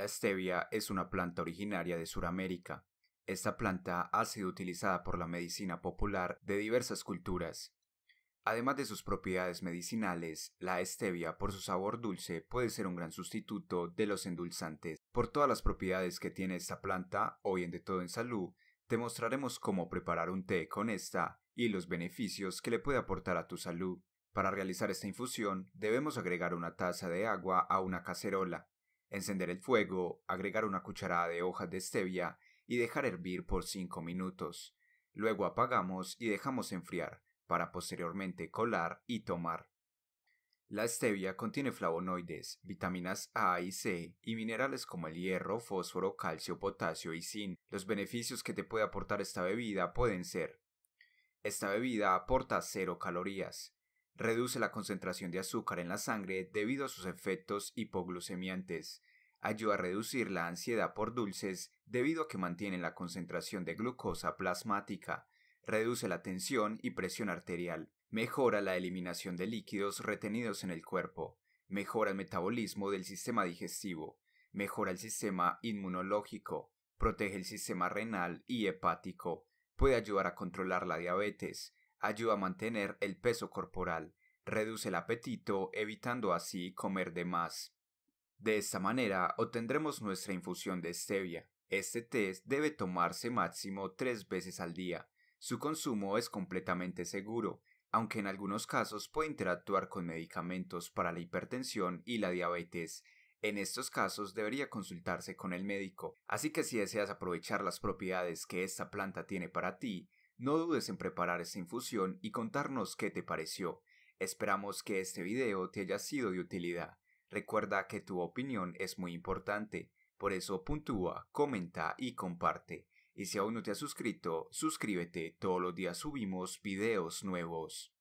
La stevia es una planta originaria de Sudamérica. Esta planta ha sido utilizada por la medicina popular de diversas culturas. Además de sus propiedades medicinales, la stevia por su sabor dulce puede ser un gran sustituto de los endulzantes. Por todas las propiedades que tiene esta planta, hoy en De Todo en Salud, te mostraremos cómo preparar un té con esta y los beneficios que le puede aportar a tu salud. Para realizar esta infusión, debemos agregar una taza de agua a una cacerola encender el fuego, agregar una cucharada de hojas de stevia y dejar hervir por 5 minutos. Luego apagamos y dejamos enfriar, para posteriormente colar y tomar. La stevia contiene flavonoides, vitaminas A y C y minerales como el hierro, fósforo, calcio, potasio y zinc. Los beneficios que te puede aportar esta bebida pueden ser Esta bebida aporta 0 calorías, reduce la concentración de azúcar en la sangre debido a sus efectos hipoglucemiantes, ayuda a reducir la ansiedad por dulces debido a que mantiene la concentración de glucosa plasmática, reduce la tensión y presión arterial, mejora la eliminación de líquidos retenidos en el cuerpo, mejora el metabolismo del sistema digestivo, mejora el sistema inmunológico, protege el sistema renal y hepático, puede ayudar a controlar la diabetes, ayuda a mantener el peso corporal, reduce el apetito evitando así comer de más. De esta manera obtendremos nuestra infusión de stevia. Este test debe tomarse máximo tres veces al día. Su consumo es completamente seguro, aunque en algunos casos puede interactuar con medicamentos para la hipertensión y la diabetes. En estos casos debería consultarse con el médico, así que si deseas aprovechar las propiedades que esta planta tiene para ti, no dudes en preparar esta infusión y contarnos qué te pareció. Esperamos que este video te haya sido de utilidad. Recuerda que tu opinión es muy importante, por eso puntúa, comenta y comparte. Y si aún no te has suscrito, suscríbete, todos los días subimos videos nuevos.